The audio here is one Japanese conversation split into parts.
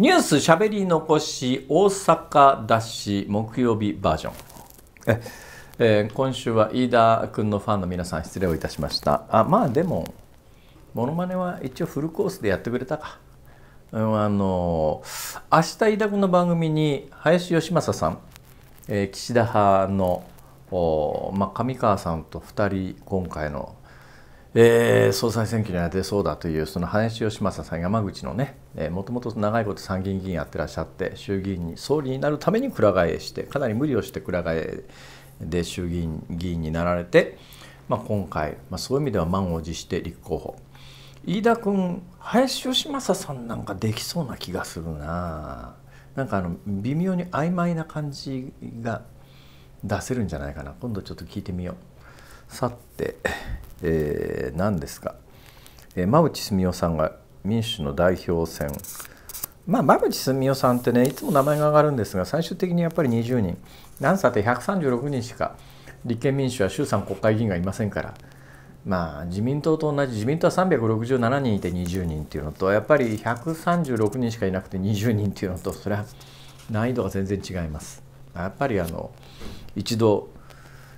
ニュースしゃべり残し大阪脱し木曜日バージョンえ、えー、今週は飯田君のファンの皆さん失礼をいたしましたあまあでもものまねは一応フルコースでやってくれたか、うん、あの明日飯田君の番組に林芳正さん、えー、岸田派のお、まあ、上川さんと2人今回のえー、総裁選挙に当てそうだというその林芳正さん山口のねもともと長いこと参議院議員やってらっしゃって衆議院に総理になるためにくら替えしてかなり無理をしてくら替えで衆議院議員になられて、まあ、今回、まあ、そういう意味では満を持して立候補飯田君林芳正さんなんかできそうな気がするななんかあの微妙に曖昧な感じが出せるんじゃないかな今度ちょっと聞いてみようさてえー、何ですか、えー、馬淵澄夫さんが民主の代表選まあ、馬淵澄夫さんってねいつも名前が上がるんですが最終的にやっぱり20人何さって136人しか立憲民主は衆参国会議員がいませんからまあ自民党と同じ自民党は367人いて20人っていうのとやっぱり136人しかいなくて20人っていうのとそれは難易度が全然違います。やっぱりあの一度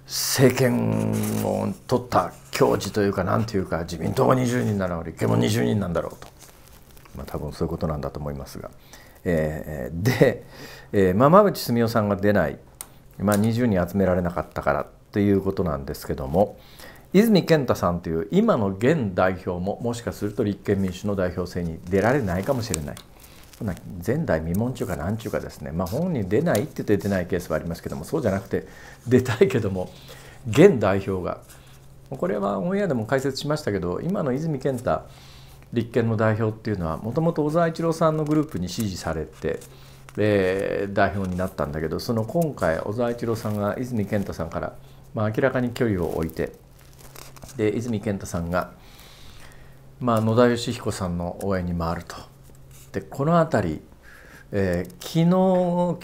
政権を取った矜持というか何ていうか自民党が20人なら立憲も20人なんだろうと、まあ、多分そういうことなんだと思いますが、えー、で、えーまあ、馬淵澄夫さんが出ない、まあ、20人集められなかったからということなんですけども泉健太さんという今の現代表ももしかすると立憲民主の代表制に出られないかもしれない。前代未聞中か何中かですね、まあ、本人出ないって言って出ないケースはありますけどもそうじゃなくて出たいけども現代表がこれはオンエアでも解説しましたけど今の泉健太立憲の代表っていうのはもともと小沢一郎さんのグループに支持されて、えー、代表になったんだけどその今回小沢一郎さんが泉健太さんから、まあ、明らかに距離を置いてで泉健太さんが、まあ、野田佳彦さんの応援に回ると。でこの辺り、えー、昨日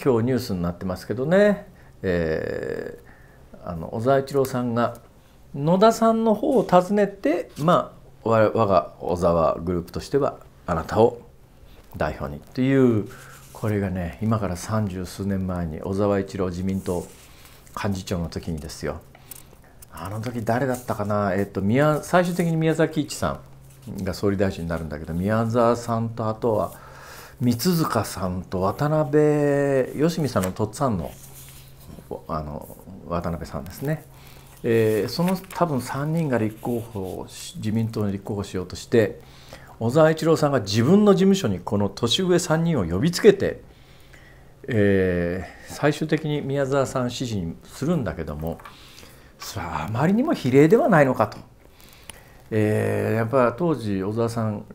今日ニュースになってますけどね、えー、あの小沢一郎さんが野田さんの方を訪ねてまあ我我が小沢グループとしてはあなたを代表にっていうこれがね今から三十数年前に小沢一郎自民党幹事長の時にですよあの時誰だったかな、えっと、宮最終的に宮沢喜一さんが総理大臣になるんだけど宮沢さんとあとは三塚さんと渡辺芳美さんのとっつぁんのあの渡辺さんですねえー、その多分3人が立候補自民党に立候補しようとして小沢一郎さんが自分の事務所にこの年上3人を呼びつけて、えー、最終的に宮沢さん支持にするんだけどもそれはあまりにも比例ではないのかと、えー、やっぱ当時小沢さん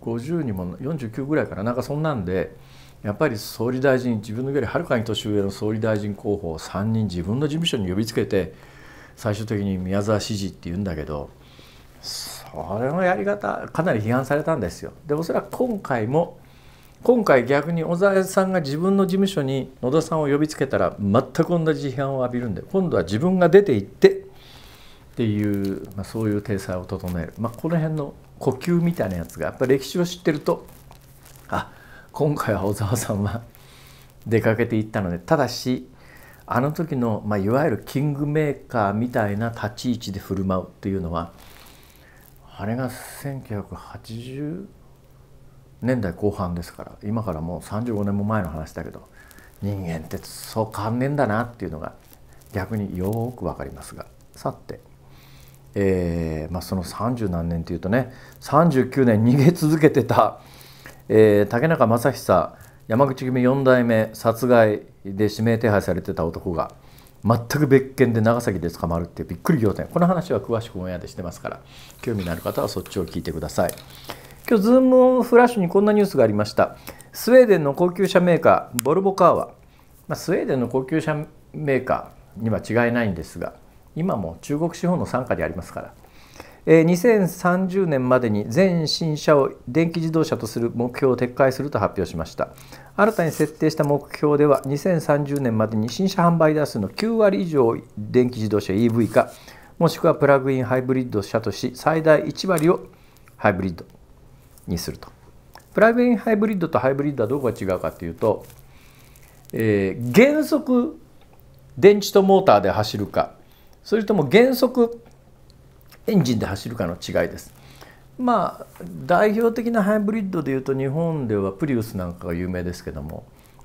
50にも49ぐらいからなんかそんなんで。やっぱり総理大臣自分のよりはるかに年上の総理大臣候補を3人自分の事務所に呼びつけて最終的に宮沢支持って言うんだけどそれのやり方かなり批判されたんですよ。でおそらく今回も今回逆に小沢さんが自分の事務所に野田さんを呼びつけたら全く同じ批判を浴びるんで今度は自分が出ていってっていう、まあ、そういう体裁を整える、まあ、この辺の呼吸みたいなやつがやっぱり歴史を知ってるとあ今回は小沢さんは出かけていったのでただしあの時の、まあ、いわゆるキングメーカーみたいな立ち位置で振る舞うというのはあれが1980年代後半ですから今からもう35年も前の話だけど人間ってそう観念だなっていうのが逆によく分かりますがさて、えーまあ、その30何年というとね39年逃げ続けてた、えー、竹中正久山口組4代目殺害で指名手配されてた男が全く別件で長崎で捕まるっていうびっくり仰天この話は詳しくオンエアでしてますから興味のある方はそっちを聞いてください今日ズームフラッシュにこんなニュースがありましたスウェーデンの高級車メーカーボルボカーは、まあ、スウェーデンの高級車メーカーには違いないんですが今も中国資本の傘下でありますから2030年までに全新車を電気自動車とする目標を撤回すると発表しました新たに設定した目標では2030年までに新車販売台数の9割以上を電気自動車 EV 化もしくはプラグインハイブリッド車とし最大1割をハイブリッドにするとプラグインハイブリッドとハイブリッドはどこが違うかというと、えー、原則電池とモーターで走るかそれとも原則エンジンで走るかの違いです。まあ代表的なハイブリッドでいうと日本ではプリウスなんかが有名ですけども、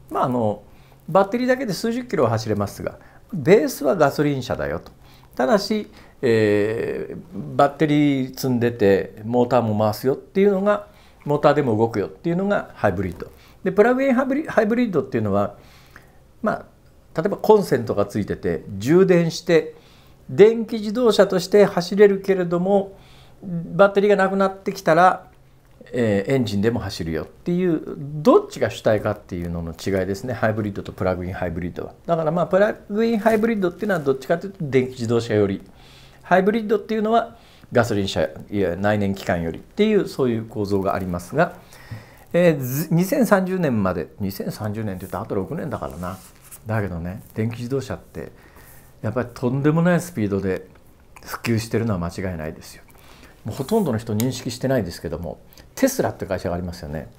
まあ、あのバッテリーだけで数十キロは走れますがベースはガソリン車だよと。ただし、えー、バッテリー積んでてモーターも回すよっていうのがモーターでも動くよっていうのがハイブリッド。でプラグインハイブリッドっていうのは、まあ、例えばコンセントがついてて充電して電気自動車として走れるけれどもバッテリーがなくなってきたら、えー、エンジンでも走るよっていうどっちが主体かっていうのの違いですねハイブリッドとプラグインハイブリッドはだからまあプラグインハイブリッドっていうのはどっちかというと電気自動車よりハイブリッドっていうのはガソリン車いや内燃機関よりっていうそういう構造がありますが、えー、2030年まで2030年って言うとあと6年だからなだけどね電気自動車ってやっぱりとんでもないスピードで普及してるのは間違いないですよ。もうほとんどの人認識してないですけどもテスラって会社がありますよね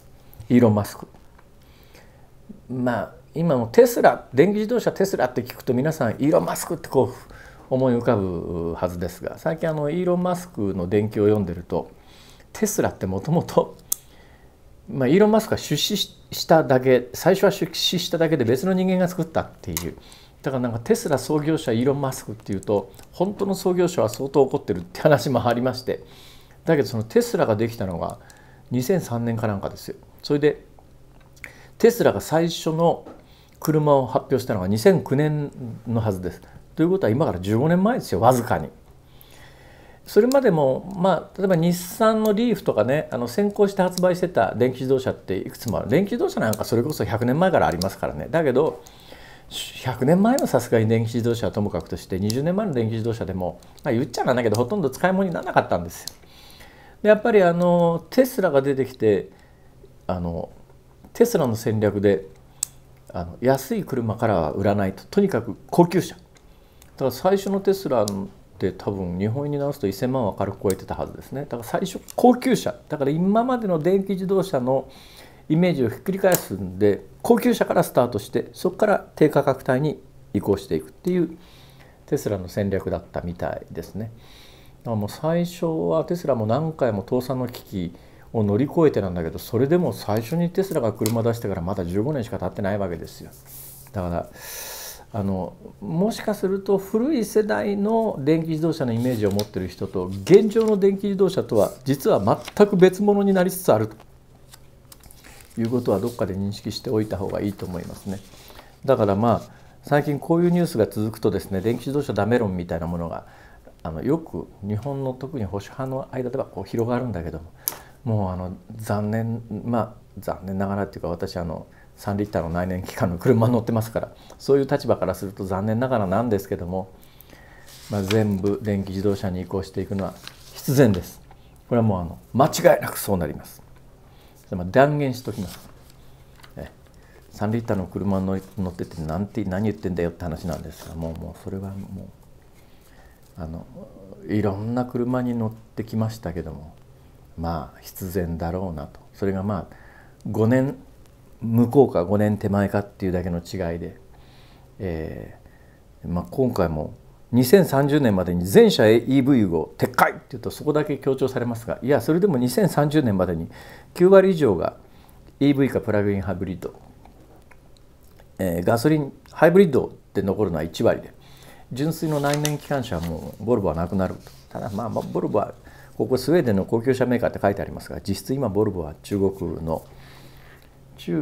イーロン・マスク。まあ今のテスラ電気自動車テスラって聞くと皆さんイーロン・マスクってこう思い浮かぶはずですが最近あのイーロン・マスクの伝記を読んでるとテスラってもともとイーロン・マスクが出資しただけ最初は出資しただけで別の人間が作ったっていうだからなんかテスラ創業者イーロン・マスクっていうと本当の創業者は相当怒ってるって話もありましてだけどそのテスラができたのが2003年かなんかですよそれでテスラが最初の車を発表したのが2009年のはずですということは今から15年前ですよわずかにそれまでもまあ例えば日産のリーフとかねあの先行して発売してた電気自動車っていくつもある電気自動車なんかそれこそ100年前からありますからねだけど100年前のさすがに電気自動車はともかくとして20年前の電気自動車でも、まあ、言っちゃなんだけどほとんど使い物にならなかったんですよ。でやっぱりあのテスラが出てきてあのテスラの戦略であの安い車からは売らないととにかく高級車だから最初のテスラって多分日本円に直すと1,000万は軽く超えてたはずですねだから最初高級車だから今までの電気自動車のイメージをひっくり返すんで高級車からスタートしてそこから低価格帯に移行していくっていうテスラの戦略だったみたいですね。だからもう最初はテスラも何回も倒産の危機を乗り越えてなんだけどそれでも最初にテスラが車出してからまだ15年しか経ってないわけですよ。だからあのもしかすると古い世代の電気自動車のイメージを持ってる人と現状の電気自動車とは実は全く別物になりつつあるということはどっかで認識しておいた方がいいと思いますね。だからまあ最近こういうニュースが続くとですね電気自動車ダメ論みたいなものがあのよく日本の特に保守派の間ではこう広がるんだけどももうあの残念まあ残念ながらっていうか私あの3リッターの内燃機関の車乗ってますからそういう立場からすると残念ながらなんですけども、まあ、全部電気自動車に移行していくのは必然です。これはもうあの間違いなくそうなります。断言しときます。3リッターの車に乗っててなんて何言ってんだよって話なんですがもうもうそれはもうあのいろんな車に乗ってきましたけどもまあ必然だろうなとそれがまあ5年向こうか5年手前かっていうだけの違いで、えーまあ、今回も2030年までに全社 EV を撤回っていうとそこだけ強調されますがいやそれでも2030年までに9割以上が EV かプラグインハイブリッド、えー、ガソリンハイブリッドって残るのは1割で純粋の内燃機関車はもうボルボはなくなるとただまあボルボはここスウェーデンの高級車メーカーって書いてありますが実質今ボルボは中国の中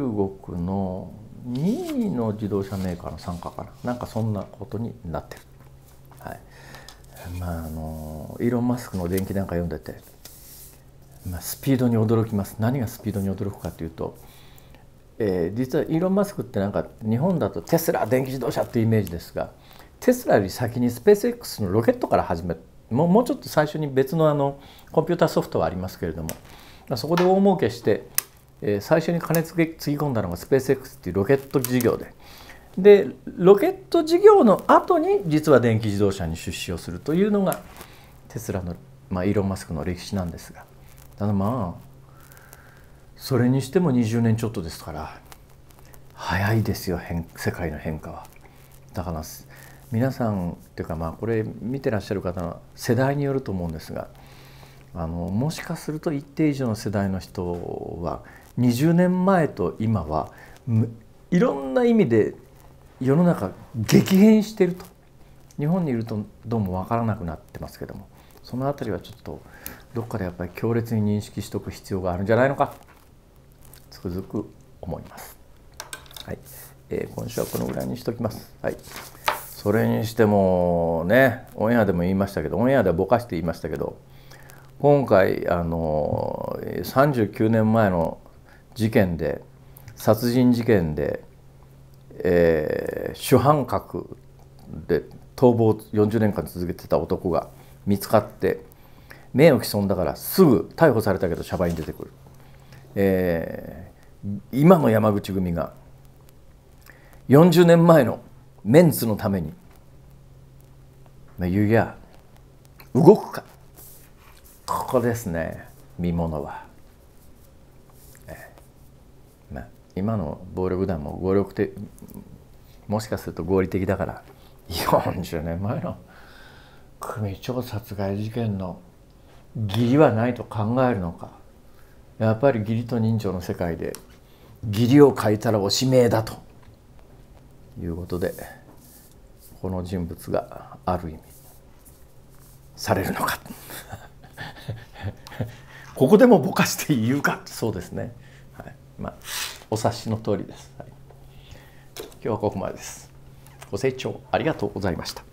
国の2位の自動車メーカーの参加かななんかそんなことになってる。はい、まああのイーロン・マスクの電気なんか読んでて、まあ、スピードに驚きます何がスピードに驚くかというと、えー、実はイーロン・マスクってなんか日本だとテスラ電気自動車っていうイメージですがテスラより先にスペース X のロケットから始めもうもうちょっと最初に別のあのコンピューターソフトはありますけれども、まあ、そこで大儲けして、えー、最初に金つぎ込んだのがスペース X っていうロケット事業で。でロケット事業の後に実は電気自動車に出資をするというのがテスラの、まあ、イーロン・マスクの歴史なんですがただまあそれにしても20年ちょっとですから早いですよ変世界の変化は。だから皆さんっていうかまあこれ見てらっしゃる方の世代によると思うんですがあのもしかすると一定以上の世代の人は20年前と今はいろんな意味で世の中激変してると日本にいるとどうも分からなくなってますけどもその辺りはちょっとどっかでやっぱり強烈に認識しておく必要があるんじゃないのかつくづく思います。はいえー、今週はこのぐらいにしておきます。はいそれにしてもねオンエアでも言いましたけどオンエアではぼかして言いましたけど今回あの39年前の事件で殺人事件でえー、主犯格で逃亡40年間続けてた男が見つかって名誉毀損だからすぐ逮捕されたけどシャバに出てくる、えー、今の山口組が40年前のメンツのためにまあ、うや動くかここですね見物は。今の暴力団も暴力的もしかすると合理的だから40年前の組長殺害事件の義理はないと考えるのかやっぱり義理と人情の世界で義理を書いたらおしめだということでこの人物がある意味されるのかここでもぼかして言うかそうですね。はいまあ察しの通りです、はい、今日はここまでですご清聴ありがとうございました